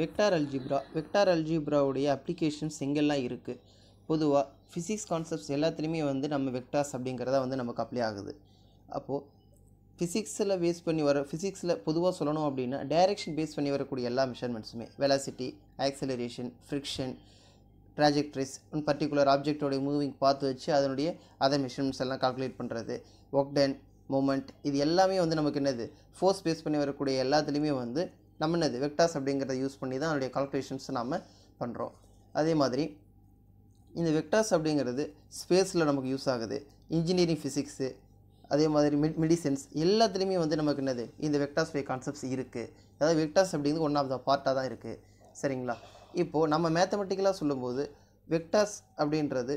Vector algebra vector அல்ஜிப்ராவுடைய applications எங்கெல்லாம் இருக்குது பொதுவாக ஃபிசிக்ஸ் கான்செப்ட்ஸ் எல்லாத்துலேயுமே வந்து நம்ம வெக்டார்ஸ் அப்படிங்கிறத வந்து நமக்கு அப்ளை ஆகுது அப்போது ஃபிசிக்ஸில் பேஸ் பண்ணி வர ஃபிசிக்ஸில் பொதுவாக சொல்லணும் அப்படின்னா டைரெக்ஷன் பேஸ் பண்ணி வரக்கூடிய எல்லா மெஷர்மெண்ட்ஸுமே velocity acceleration friction trajectories one particular ஆப்ஜெக்டோடைய மூவிங் பார்த்து வச்சு அதனுடைய அதர் மெஷர்மெண்ட்ஸ் எல்லாம் கால்குலேட் பண்ணுறது ஒக்டன் மூமெண்ட் இது எல்லாமே வந்து நமக்கு என்னது ஃபோர்ஸ் பேஸ் பண்ணி வரக்கூடிய எல்லாத்துலேயுமே வந்து நம்ம என்னது வெக்டாஸ் அப்படிங்கிறத யூஸ் பண்ணி தான் அதனுடைய கால்குலேஷன்ஸ் நாம் பண்ணுறோம் அதே மாதிரி இந்த வெக்டாஸ் அப்படிங்கிறது ஸ்பேஸில் நமக்கு யூஸ் ஆகுது இன்ஜினியரிங் ஃபிசிக்ஸு அதே மாதிரி மெட் மெடிசன்ஸ் எல்லாத்துலேயுமே வந்து நமக்கு என்னது இந்த வெக்டாஸ் ஃபை கான்செப்ட்ஸ் இருக்குது அதாவது வெக்டாஸ் அப்படிங்கிறது ஒன் ஆஃப் த பார்ட்டாக தான் இருக்குது சரிங்களா இப்போது நம்ம மேத்தமெட்டிக்கலாக சொல்லும்போது வெக்டாஸ் அப்படின்றது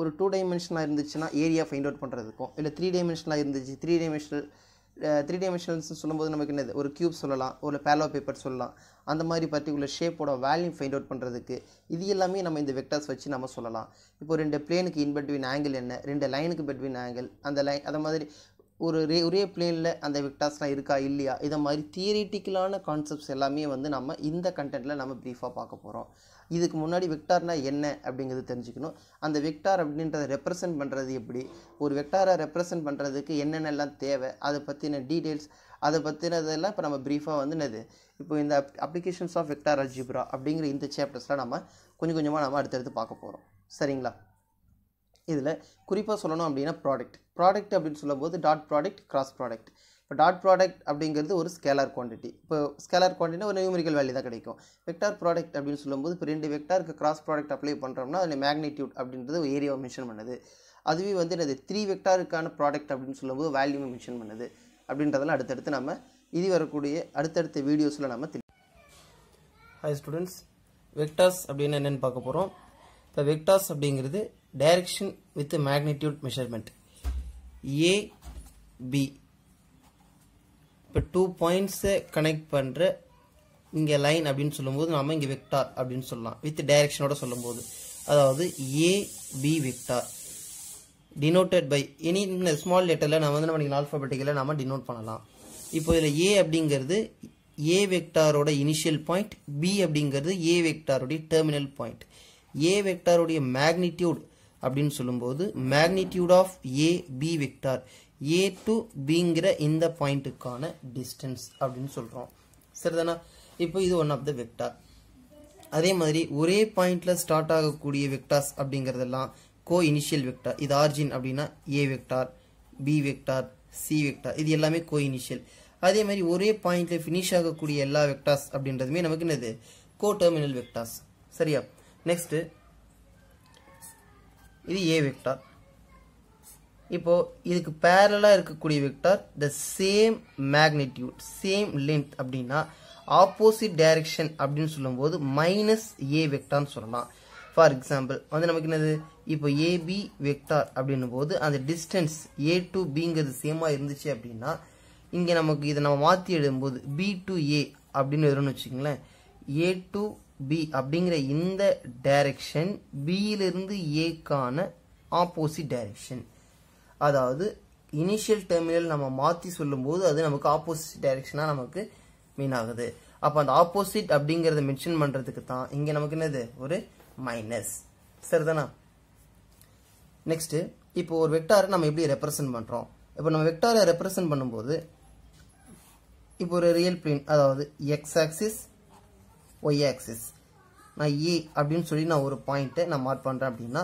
ஒரு டூ டைமென்ஷனாக இருந்துச்சுன்னா ஏரியா ஃபைண்ட் அவுட் பண்ணுறதுக்கும் இல்லை த்ரீ டைமென்ஷனாக இருந்துச்சு த்ரீ டைமென்ஷனல் த்ரீ டைமென்ஷனல்ஸ்னு சொல்லும்போது நமக்கு என்னது ஒரு க்யூப் சொல்லலாம் ஒரு பேலோ பேப்பர் சொல்லலாம் அந்த மாதிரி பர்டிகுலர் ஷேப்போட வேல்யூ ஃபைண்ட் அவுட் பண்ணுறதுக்கு இது எல்லாமே நம்ம இந்த வெக்டர்ஸ் வச்சு நம்ம சொல்லலாம் இப்போ ரெண்டு பிளேனுக்கு இன் பிட்வீன் ஆங்கிள் என்ன ரெண்டு லைனுக்கு பிட்வீன் ஆங்கிள் அந்த லைன் அந்த மாதிரி ஒரு ரே ஒரே பிளேனில் அந்த வெக்டார்ஸ்லாம் இருக்கா இல்லையா இதை மாதிரி தியரிட்டிக்கலான கான்செப்ட்ஸ் எல்லாமே வந்து நம்ம இந்த கண்டென்ட்டில் நம்ம ப்ரீஃபாக பார்க்க போகிறோம் இதுக்கு முன்னாடி வெக்டார்னா என்ன அப்படிங்கிறது தெரிஞ்சுக்கணும் அந்த வெக்டார் அப்படின்றத ரெப்ரசன்ட் பண்ணுறது எப்படி ஒரு வெக்டாரை ரெப்ரசன்ட் பண்ணுறதுக்கு என்னென்னலாம் தேவை அதை பற்றின டீட்டெயில்ஸ் அதை பற்றினதெல்லாம் இப்போ நம்ம ப்ரீஃபாக வந்து என்னது இப்போ இந்த அப்ளிகேஷன்ஸ் ஆஃப் வெக்டார் அஜிப்ரா அப்படிங்கிற இந்த சேப்டர்ஸ்லாம் நம்ம கொஞ்சம் கொஞ்சமாக நம்ம அடுத்தடுத்து பார்க்க போகிறோம் சரிங்களா இதில் குறிப்பாக சொல்லணும் அப்படின்னா ப்ராடக்ட் ப்ராடக்ட் அப்படின்னு சொல்லும்போது டாட் ப்ராடக்ட் கிராஸ் ப்ராடக்ட் இப்போ டாட் ப்ராடக்ட் அப்படிங்கிறது ஒரு ஸ்கேலார் குவான்டிட்டி இப்போ ஸ்கேலார் குவான்டிட்டி ஒரு நியூமரிக்கல் வேல்யூ தான் கிடைக்கும் வெக்டார் ப்ராடக்ட் அப்படின்னு சொல்லும்போது இப்போ ரெண்டு வெக்டாருக்கு கிராஸ் ப்ராடக்ட் அப்ளை பண்ணுறோம்னா அதில் மேக்னிடியூட் அப்படின்றது ஒரு ஏரியாவை மென்ஷன் பண்ணுது அதுவே வந்து என்னது த்ரீ வெக்டாருக்கான ப்ராடக்ட் அப்படின்னு சொல்லும்போது வேல்யூவை மென்ஷன் பண்ணுது அப்படின்றதெல்லாம் அடுத்தடுத்து நம்ம இது வரக்கூடிய அடுத்தடுத்த வீடியோஸில் நம்ம ஹாய் ஸ்டூடெண்ட்ஸ் வெக்டாஸ் அப்படின்னு என்னென்னு பார்க்க போகிறோம் இப்போ வெக்டாஸ் அப்படிங்கிறது direction with magnitude measurement A B இப்போ டூ பாயிண்ட்ஸை கனெக்ட் பண்ணுற இங்கே லைன் அப்படின்னு சொல்லும்போது நாம் இங்கே வெக்டார் அப்படின்னு சொல்லலாம் வித் டைரக்ஷனோட சொல்லும்போது அதாவது A B vector denoted by any இந்த ஸ்மால் லெட்டரில் நம்ம வந்து நம்ம நீங்கள் ஆல்ஃபாபெட்டிக்கலில் நம்ம டினோட் பண்ணலாம் இப்போ இதில் ஏ அப்படிங்கிறது ஏ வெக்டாரோட இனிஷியல் பாயிண்ட் பி அப்படிங்கிறது ஏ வெக்டாருடைய டெர்மினல் பாயிண்ட் ஏ வெக்டாருடைய மேக்னிடியூட் அப்படின்னு சொல்லும்போது magnitude of A B vector A to பிங்கிற இந்த பாயிண்ட்டுக்கான டிஸ்டன்ஸ் அப்படின்னு சொல்கிறோம் சரிதானா இப்போ இது ஒன் ஆஃப் த வெக்டார் அதே மாதிரி ஒரே பாயிண்ட்ல ஸ்டார்ட் ஆகக்கூடிய வெக்டார்ஸ் அப்படிங்கிறதெல்லாம் கோ இனிஷியல் வெக்டார் இது ஆர்ஜின் அப்படின்னா A vector B vector C vector இது எல்லாமே கோ இனிஷியல் அதே மாதிரி ஒரே பாயிண்ட்ல ஃபினிஷ் ஆகக்கூடிய எல்லா வெக்டார்ஸ் அப்படின்றதுமே நமக்கு என்னது கோ டெர்மினல் வெக்டார்ஸ் சரியா நெக்ஸ்ட் இது ஏ வெக்டார் இப்போது இதுக்கு பேரலாக இருக்கக்கூடிய vector the same magnitude same length அப்படின்னா ஆப்போசிட் டைரக்ஷன் அப்படின்னு சொல்லும்போது மைனஸ் ஏ வெக்டார்னு சொல்லலாம் ஃபார் எக்ஸாம்பிள் வந்து நமக்கு என்னது இப்போ ஏபி வெக்டார் அப்படின்னும் போது அந்த டிஸ்டன்ஸ் ஏ டு பிங்கிறது சேமாக இருந்துச்சு அப்படின்னா இங்கே நமக்கு இதை நம்ம மாற்றி எழுதும்போது பி டு ஏ அப்படின்னு வரும்னு வச்சுக்கோங்களேன் ஏ டு பி அப்படிங்கிற இந்த டைரக்ஷன் பியிலிருந்து ஏக்கான ஆப்போசிட் டைரக்ஷன் அதாவது இனிஷியல் டெர்மினல் நம்ம மாற்றி சொல்லும்போது அது நமக்கு ஆப்போசிட் டைரக்ஷனாக நமக்கு மீன் ஆகுது அப்போ அந்த ஆப்போசிட் அப்படிங்கிறத மென்ஷன் பண்ணுறதுக்கு தான் இங்கே நமக்கு என்னது ஒரு மைனஸ் சரிதானா நெக்ஸ்ட் இப்போ ஒரு வெக்டாரை நம்ம எப்படி ரெப்ரசன்ட் பண்ணுறோம் இப்போ நம்ம வெக்டாரை ரெப்ரசன்ட் பண்ணும்போது இப்போ ஒரு ரியல் பிளேன் அதாவது எக்ஸ் ஆக்சிஸ் ஒய் ஆக்சிஸ் நான் ஏ e அப்படின்னு சொல்லி நான் ஒரு பாயிண்ட்டை நான் மார்க் பண்ணுறேன் அப்படின்னா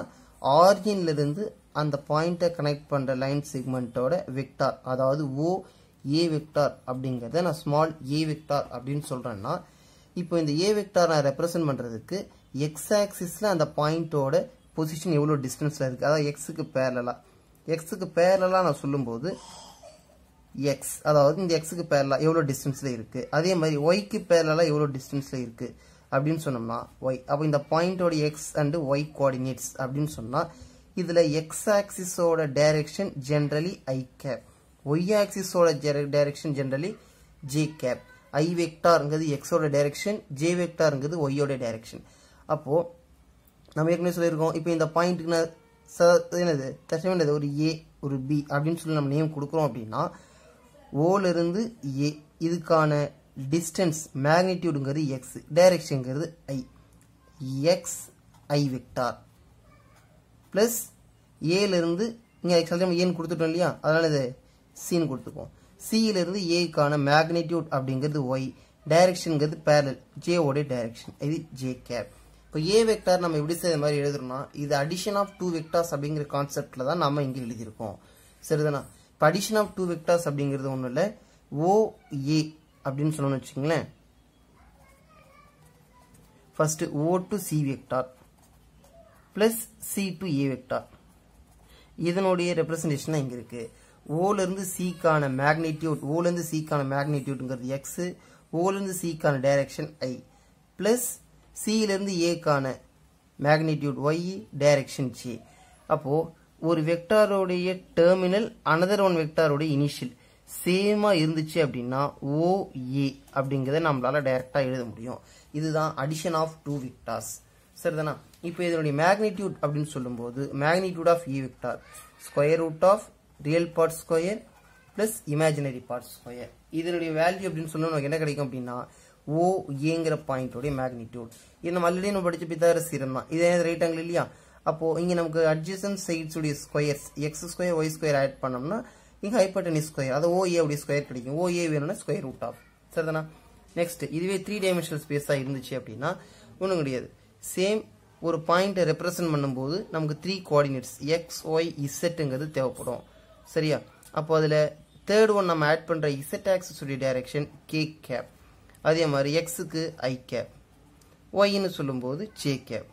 ஆரிஜின்லேருந்து அந்த பாயிண்ட்டை கனெக்ட் பண்ணுற லைன் செக்மெண்ட்டோட வெக்டார் அதாவது ஓ ஏ வெக்டார் அப்படிங்கிறத நான் ஸ்மால் ஏ வெக்டார் அப்படின்னு சொல்கிறேன்னா இப்போ இந்த ஏ வெக்டார் நான் ரெப்ரசென்ட் பண்ணுறதுக்கு எக்ஸ் ஆக்சிஸில் அந்த பாயிண்ட்டோட பொசிஷன் எவ்வளோ டிஸ்டன்ஸில் இருக்குது அதாவது எக்ஸுக்கு பேரலாக எக்ஸுக்கு பேரலாக நான் சொல்லும்போது எக்ஸ் அதாவது இந்த எக்ஸுக்கு பேரலாக எவ்வளோ டிஸ்டன்ஸில் இருக்குது அதே மாதிரி ஒய்க்கு பேரலாக எவ்வளோ டிஸ்டன்ஸில் இருக்குது அப்படின்னு சொன்னோம்னா ஒய் அப்போ இந்த பாயிண்டோட எக்ஸ் அண்டு ஒய் கோஆர்டினேட்ஸ் அப்படின்னு சொன்னால் இதில் எக்ஸ் ஆக்சிஸோட direction generally I cap Y ஆக்சிஸோட direction generally J cap I வெக்டார்ங்கிறது எக்ஸோட டைரக்ஷன் ஜே வெக்டார்ங்கிறது ஒய்யோட டைரக்ஷன் அப்போது நம்ம ஏற்கனவே சொல்லியிருக்கோம் இப்போ இந்த பாயிண்ட்டுக்கு நான் என்னது தசம் என்னது ஒரு ஏ ஒரு பி அப்படின்னு சொல்லி நம்ம நேம் கொடுக்குறோம் அப்படின்னா ஓலிருந்து ஏ இதுக்கான டிஸ்டன்ஸ் மேக்னிடியூடுங்கிறது எக்ஸ் டைரக்ஷனுங்கிறது I X I vector plus ஏலேருந்து இங்கே எக்ஸாக்டாக ஏன்னு கொடுத்துட்டோம் இல்லையா அதனால் இது சின்னு கொடுத்துக்குவோம் சியிலிருந்து ஏக்கான மேக்னிடியூட் அப்படிங்கிறது ஒய் டைரக்ஷனுங்கிறது பேரல் ஜேவோடைய டைரக்ஷன் இது ஜே கேப் இப்போ ஏ வெக்டார் நம்ம எப்படி செய்த மாதிரி எழுதுறோம்னா இது அடிஷன் ஆஃப் டூ வெக்டார்ஸ் அப்படிங்கிற கான்செப்டில் தான் நம்ம இங்கே எழுதியிருக்கோம் சரிதானா படிஷன் ஆஃப் டூ வெக்டார்ஸ் அப்படிங்கிறது ஒன்றும் இல்லை ஓ ஏ அப்படின்னு சொன்னோம்னு வச்சுங்களேன் first O to C vector plus C to A vector இதனுடைய ரெப்ரசன்டேஷன் இங்கே இருக்குது ஓலேருந்து சிக்கான மேக்னிடியூட் ஓலேருந்து சிக்கான மேக்னிடியூட்ங்கிறது எக்ஸு ஓலேருந்து சிக்கான டைரக்ஷன் ஐ ப்ளஸ் சியிலேருந்து ஏக்கான மேக்னிடியூட் ஒய் டைரக்ஷன் ஜே அப்போது ஒரு வெக்டாரோடைய டெர்மினல் அனதர் ஒன் வெக்டாரோடைய இனிஷியல் சேமா இருந்துச்சு அப்படின்னா ஓஏ அப்படிங்கிறத நம்மளால டைரக்டா எழுத முடியும் இதுதான் அடிஷன் ஆஃப் டூ வெக்டார்ஸ் சரிதானா இப்போ இதனுடைய மேக்னிடியூட் அப்படின்னு சொல்லும்போது magnitude of E vector square root of real part square plus imaginary part square இதனுடைய வேல்யூ அப்படின்னு சொல்லணும் என்ன கிடைக்கும் அப்படின்னா ஓ ஏங்கிற பாயிண்டோடைய மேக்னிடியூட் இந்த நம்ம ஆல்ரெடி நம்ம படிச்ச பித்தார சீரம் தான் ரைட் ஆங்கிள் இல்லையா அப்போது இங்கே நமக்கு சைட்ஸ் உடைய squares X square Y square add பண்ணோம்னா இங்கே ஹைப்பர்டனி ஸ்கொயர் அது ஓஏ உடைய ஸ்கொயர் கிடைக்கும் ஓஏ வேணும்னா ஸ்கொயர் ரூட் ஆஃப் சரிதானா நெக்ஸ்ட் இதுவே த்ரீ டைமென்ஷனல் ஸ்பேஸாக இருந்துச்சு அப்படின்னா ஒன்றும் கிடையாது சேம் ஒரு பாயிண்ட்டை ரெப்ரசன்ட் பண்ணும்போது நமக்கு த்ரீ கோஆர்டினேட்ஸ் எக்ஸ் ஒய் இசட்டுங்கிறது தேவைப்படும் சரியா அப்போ அதில் தேர்ட் ஒன் நம்ம ஆட் பண்ணுற இசட் உடைய டைரக்ஷன் கே கேப் அதே மாதிரி எக்ஸுக்கு ஐ கேப் ஒய்ன்னு சொல்லும்போது ஜே கேப்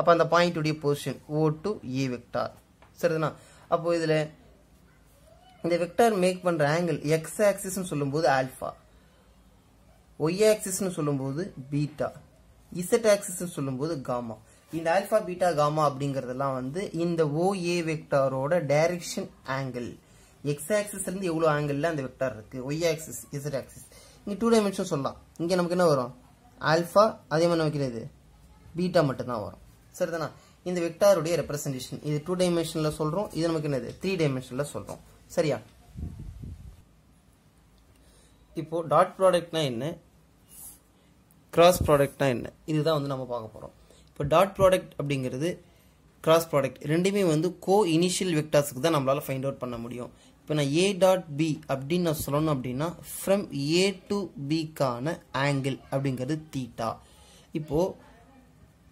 அப்போ அந்த பாயிண்ட்டுடைய position O to A vector சரிதானா அப்போது இதில் இந்த வெக்டார் மேக் பண்ணுற ஆங்கிள் எக்ஸ் ஆக்சிஸ்ன்னு சொல்லும்போது ஆல்ஃபா ஒய் ஆக்சிஸ்ன்னு சொல்லும்போது பீட்டா இசட் ஆக்சிஸ்ன்னு சொல்லும்போது காமா இந்த ஆல்ஃபா பீட்டா காமா அப்படிங்கிறதெல்லாம் வந்து இந்த ஓஏ வெக்டாரோட டைரக்ஷன் ஆங்கிள் எக்ஸ் ஆக்சிஸ்லேருந்து எவ்வளோ ஆங்கிளில் அந்த வெக்டார் இருக்குது ஒய் ஆக்சிஸ் இசட் ஆக்சிஸ் இங்கே டூ டைமென்ஷன் சொல்லலாம் இங்கே நமக்கு என்ன வரும் ஆல்ஃபா அதே மாதிரி நமக்கு என்னது பீட்டா மட்டும்தான் வரும் சரிதானா இந்த வெக்டாருடைய ரெப்ரசன்டேஷன் இது டூ டைமென்ஷனில் சொல்கிறோம் இது நமக்கு என்னது த்ரீ டைமென்ஷனில் சொல்கிறோம் சரியா இப்போ டாட் ப்ராடக்ட்னா என்ன கிராஸ் ப்ராடக்ட்னா என்ன இதுதான் வந்து நம்ம பார்க்க போகிறோம் இப்போ டாட் ப்ராடக்ட் அப்படிங்கிறது கிராஸ் ப்ராடக்ட் ரெண்டுமே வந்து கோ இனிஷியல் வெக்டார்ஸ்க்கு தான் நம்மளால் ஃபைண்ட் அவுட் பண்ண முடியும் இப்போ நான் ஏ டாட் பி அப்படின்னு நான் சொல்லணும் அப்படின்னா ஃப்ரம் ஏ டு பிக்கான ஆங்கிள் அப்படிங்கிறது தீட்டா இப்போது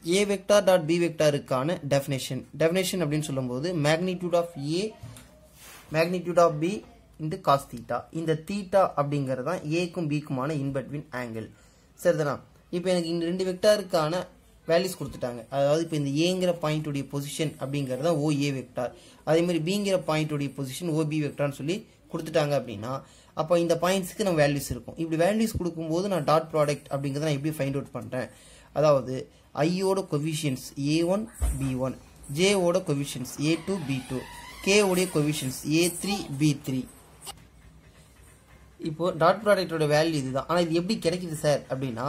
ஏ வெக்டார் டாட் பி வெக்டாருக்கான definition. டெஃபினேஷன் அப்படின்னு சொல்லும்போது magnitude of A magnitude of B இந்த cos தீட்டா இந்த தீட்டா அப்படிங்கிறது தான் ஏக்கும் பிக்குமான இன்பட்வின் ஆங்கிள் சரிதனாம், இப்போ எனக்கு இந்த ரெண்டு வெக்டாருக்கான வேல்யூஸ் கொடுத்துட்டாங்க அதாவது இப்போ இந்த ஏங்கிற பாயிண்ட்டுடைய பொசிஷன் அப்படிங்கிறது தான் ஓ ஏ வெக்டார் அதேமாதிரி பிங்கிற பாயிண்ட்டுடைய பொசிஷன் ஓ பி வெக்டார்னு சொல்லி கொடுத்துட்டாங்க அப்படின்னா அப்போ இந்த பாயிண்ட்ஸுக்கு நம்ம வேல்யூஸ் இருக்கும் இப்படி வேல்யூஸ் கொடுக்கும்போது நான் டாட் ப்ராடக்ட் அப்படிங்கிறத நான் எப்படி ஃபைண்ட் அவுட் பண்ணுறேன் அதாவது ஐயோட ஓட ஏ ஒன் பி ஒன் ஜேவோட coefficients A two B two coefficients a3 A three B three இப்போ டாட் வேல்யூ இதுதான் ஆனால் இது எப்படி கிடைக்குது சார் அப்படின்னா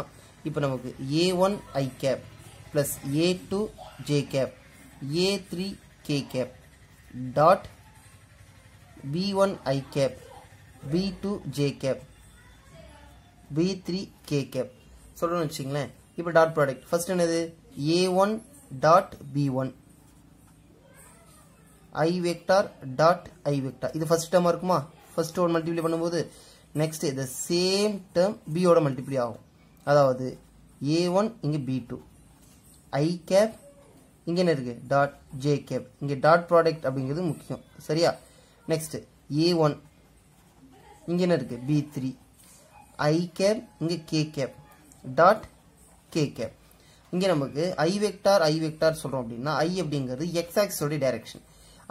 இப்போ நமக்கு A one I cap plus A two J cap A three K cap dot B one I cap B two J cap B three K cap வச்சுங்களேன் இப்போ டாட் ப்ராடக்ட் ஃபர்ஸ்ட் என்னது A one dot B one I vector dot I vector இது first டேர்மாக இருக்குமா ஃபர்ஸ்ட்டோட multiply பண்ணும்போது next இந்த same term பியோட மல்டிப்ளை ஆகும் அதாவது ஏ ஒன் இங்கே பி டூ ஐ கேப் இங்கே என்ன இருக்குது டாட் ஜே கேப் இங்கே டாட் ப்ராடக்ட் அப்படிங்கிறது முக்கியம் சரியா நெக்ஸ்ட்டு ஏ ஒன் இங்கே என்ன இருக்குது பி த்ரீ ஐ கேப் இங்கே கே கேப் டாட் கேகே இங்கே நமக்கு i வெக்டார் i வெக்டார் சொல்கிறோம் அப்படின்னா ஐ அப்படிங்கிறது எக்ஸ் ஆக்சிஸோடைய டைரக்ஷன்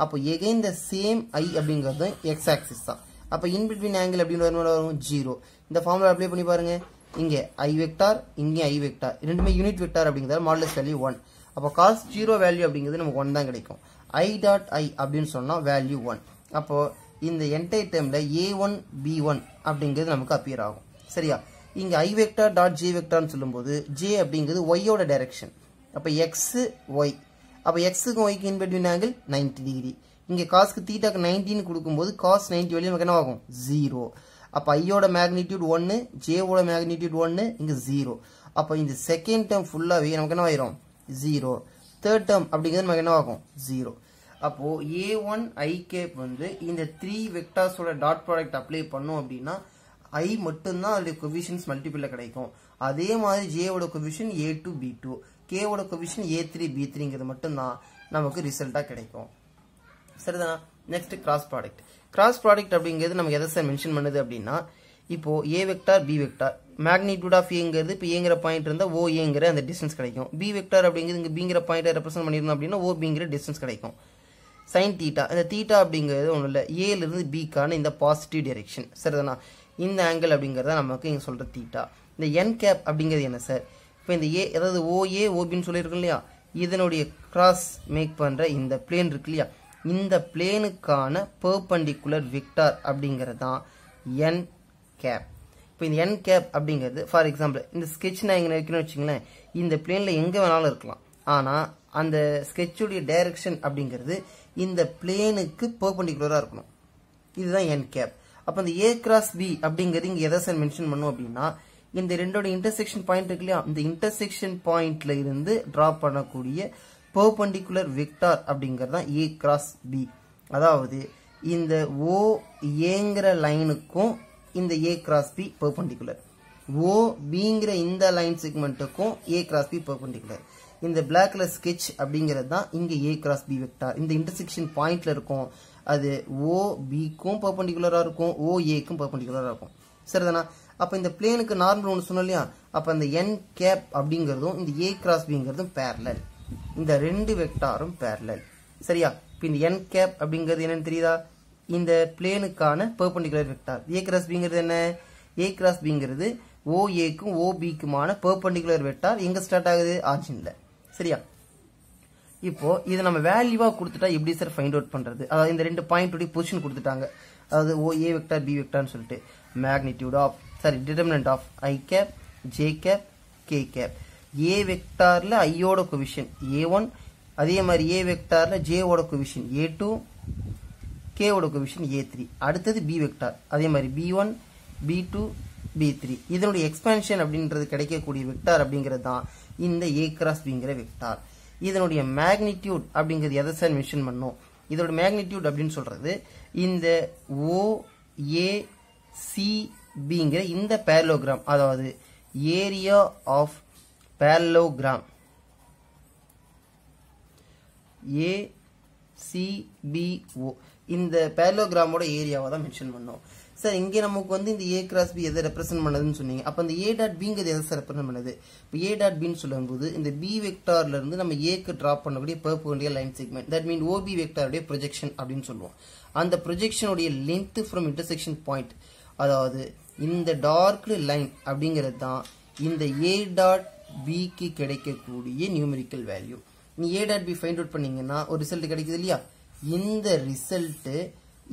அப்போ எகைன் த சேம் ஐ அப்படிங்கிறது எக்ஸ் ஆக்சிஸ் தான் அப்போ பிட்வீன் ஆங்கிள் அப்படின்ற வரும் ஜீரோ இந்த ஃபார்முலா அப்ளை பண்ணி பாருங்க இங்கே i வெக்டார் இங்கே i வெக்டார் ரெண்டுமே யூனிட் வெக்டார் அப்படிங்கிறது மாடலஸ் வேல்யூ ஒன் அப்போ காஸ் ஜீரோ வேல்யூ அப்படிங்கிறது நமக்கு ஒன் தான் கிடைக்கும் ஐ டாட் ஐ அப்படின்னு சொன்னால் வேல்யூ ஒன் அப்போது இந்த என்டையர் டேர்மில் ஏ ஒன் பி ஒன் அப்படிங்கிறது நமக்கு அப்பியர் ஆகும் சரியா இங்கே I vector dot j vector சொல்லும்போது ஜே அப்படிங்கிறது ஒய்யோட டைரக்ஷன் அப்போ எக்ஸு ஒய் அப்போ எக்ஸுக்கும் ஒய்க்கு இன்பிட்வீன் ஆங்கிள் நைன்டி டிகிரி இங்கே காசுக்கு தீட்டாக்கு நைன்டின்னு கொடுக்கும்போது காஸ் நைன்டி வழியும் நமக்கு என்ன ஆகும் ஜீரோ அப்போ ஐயோட மேக்னிடியூட் ஒன்று ஜேவோட மேக்னிடியூட் ஒன்று இங்கே ஜீரோ அப்போ இந்த செகண்ட் டேர்ம் ஃபுல்லாகவே நமக்கு என்ன ஆயிரும் ஜீரோ தேர்ட் டேர்ம் அப்படிங்கிறது நமக்கு என்ன ஆகும் ஜீரோ அப்போது ஏ ஒன் ஐகேப் வந்து இந்த த்ரீ வெக்டார்ஸோட டாட் ப்ராடக்ட் அப்ளை பண்ணோம் அப்படின்னா ஐ மட்டும்தான் அதில் கொவிஷன்ஸ் மல்டிபிளில் கிடைக்கும் அதே மாதிரி ஜேவோட கொவிஷன் ஏ டூ பி டூ கேவோட கொவிஷன் ஏ த்ரீ பி த்ரீங்கிறது மட்டும்தான் நமக்கு ரிசல்ட்டாக கிடைக்கும் சரிதானா next cross product cross product அப்படிங்கிறது நமக்கு எதை சார் மென்ஷன் பண்ணுது அப்படின்னா இப்போ ஏ vector B vector magnitude of ஏங்கிறது இப்போ ஏங்கிற பாயிண்ட் இருந்தால் ஓ ஏங்கிற அந்த டிஸ்டன்ஸ் கிடைக்கும் பி வெக்டார் அப்படிங்கிறது இங்கே பிங்கிற பாயிண்ட்டை ரெப்ரசென்ட் பண்ணியிருந்தோம் அப்படின்னா ஓ பிங்கிற டிஸ்டன்ஸ் கிடைக்கும் சைன் தீட்டா இந்த தீட்டா அப்படிங்கிறது ஒன்றும் இல்லை ஏலேருந்து பிக்கான இந்த பாசிட்டிவ் டைரெக்ஷன் சரிதானா இந்த ஆங்கிள் அப்படிங்கிறத நமக்கு இங்கே சொல்கிற தீட்டா இந்த என் கேப் அப்படிங்கிறது என்ன சார் இப்போ இந்த ஏ அதாவது ஓஏ ஓபின்னு சொல்லியிருக்கோம் இல்லையா இதனுடைய கிராஸ் மேக் பண்ணுற இந்த பிளேன் இருக்கு இல்லையா இந்த பிளேனுக்கான பர்பண்டிகுலர் விக்டார் அப்படிங்கிறது தான் என் கேப் இப்போ இந்த என் கேப் அப்படிங்கிறது ஃபார் எக்ஸாம்பிள் இந்த ஸ்கெட்ச் நான் எங்கே நினைக்கிறேன்னு வச்சுங்களேன் இந்த பிளேனில் எங்கே வேணாலும் இருக்கலாம் ஆனால் அந்த ஸ்கெட்சுடைய டைரக்ஷன் அப்படிங்கிறது இந்த பிளேனுக்கு பர்பண்டிகுலராக இருக்கணும் இதுதான் என் கேப் அப்போ இந்த ஏ கிராஸ் பி அப்படிங்கிறது இங்கே எதை சார் மென்ஷன் பண்ணும் அப்படின்னா இந்த ரெண்டோட இன்டர்செக்ஷன் பாயிண்ட் இருக்கு இல்லையா இந்த இன்டர்செக்ஷன் பாயிண்ட்ல இருந்து டிரா பண்ணக்கூடிய பர்பண்டிகுலர் வெக்டார் அப்படிங்கிறது தான் ஏ கிராஸ் பி அதாவது இந்த ஓ ஏங்கிற லைனுக்கும் இந்த a cross b perpendicular O பிங்கிற இந்த லைன் செக்மெண்ட்டுக்கும் ஏ கிராஸ் பி பர்பண்டிகுலர் இந்த பிளாக் கலர் ஸ்கெச் அப்படிங்கிறது தான் இங்கே ஏ கிராஸ் பி வெக்டார் இந்த இன்டர்செக்ஷன் பாயிண்ட்ல இருக்கும் அது ஓபிக்கும் பர்பண்டிகுலராக இருக்கும் ஓஏக்கும் பர்பண்டிகுலராக இருக்கும் சரிதானா அப்போ இந்த பிளேனுக்கு நார்மல் ஒன்று சொன்னோம் இல்லையா அப்போ இந்த என் கேப் அப்படிங்கிறதும் இந்த ஏ கிராஸ் பிங்கிறதும் பேரலல் இந்த ரெண்டு வெக்டாரும் பேரலல் சரியா இப்போ இந்த என் கேப் அப்படிங்கிறது என்னன்னு தெரியுதா இந்த பிளேனுக்கான பெர்பண்டிகுலர் வெக்டார் ஏ கிராஸ் பிங்கிறது என்ன ஏ கிராஸ் பிங்கிறது ஓஏக்கும் ஓபிக்குமான பெர்பண்டிகுலர் வெக்டார் எங்கே ஸ்டார்ட் ஆகுது ஆர்ஜினில் சரியா இப்போ இது நம்ம வேல்யூவா கொடுத்துட்டா எப்படி சார் ஃபைண்ட் அவுட் பண்றது அதாவது இந்த ரெண்டு பாயிண்ட் உடைய பொசிஷன் கொடுத்துட்டாங்க அதாவது ஓ ஏ வெக்டார் பி வெக்டார்னு சொல்லிட்டு magnitude of sorry determinant of i cap j cap k cap a வெக்டாரில் ஐயோட கொவிஷன் ஏ ஒன் அதே மாதிரி ஏ வெக்டாரில் ஜேவோட கொவிஷன் ஏ டூ கேவோட கொவிஷன் ஏ த்ரீ அடுத்தது பி வெக்டார் அதே மாதிரி b one b two b three இதனுடைய எக்ஸ்பென்ஷன் அப்படின்றது கிடைக்கக்கூடிய வெக்டார் அப்படிங்கிறது தான் இந்த ஏ கிராஸ் பிங்கிற வெக்டார் இதனுடைய மேக்னிடியூட் அப்படிங்கிறது எதை சார் மென்ஷன் பண்ணோம் இதோட மேக்னிடியூட் அப்படின்னு சொல்றது இந்த ஓ ஏ இந்த பேரலோகிராம் அதாவது area of parallelogram A CBO இந்த பேரலோகிராமோட ஏரியாவை தான் மென்ஷன் பண்ணோம் சார் இங்கே நமக்கு வந்து இந்த ஏ கிராஸ் பி எதை ரெப்ரசென்ட் பண்ணுதுன்னு சொன்னீங்க அப்போ அந்த ஏ டாட் பிங்கிறது எதை சார் ரெப்ரசென்ட் பண்ணுது இப்போ ஏ டாட் பின்னு சொல்லும்போது இந்த பி வெக்டார்லேருந்து நம்ம ஏக்கு ட்ராப் பண்ணக்கூடிய perpendicular line segment that mean OB வெக்டாருடைய ப்ரொஜெக்ஷன் அப்படின்னு சொல்லுவோம் அந்த ப்ரொஜெக்ஷனுடைய லென்த் ஃப்ரம் இன்டர்செக்ஷன் பாயிண்ட் அதாவது இந்த டார்க் லைன் அப்படிங்கிறது தான் இந்த ஏ டாட் பிக்கு கிடைக்கக்கூடிய நியூமெரிக்கல் வேல்யூ நீ a dot b find out பண்ணீங்கன்னா ஒரு ரிசல்ட் கிடைக்குது இல்லையா இந்த ரிசல்ட்டு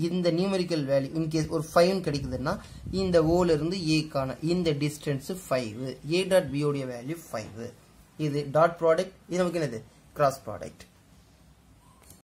இந்த நியூமெரிக்கல் வேல்யூ இன்கேஸ் ஒரு ஃபைவ் கிடைக்குதுன்னா இந்த இருந்து ஏக்கான இந்த டிஸ்டன்ஸ் ஃபைவ் ஏ டாட் பியோடைய வேல்யூ ஃபைவ் இது டாட் ப்ராடக்ட் இது நமக்கு என்னது கிராஸ் ப்ராடக்ட்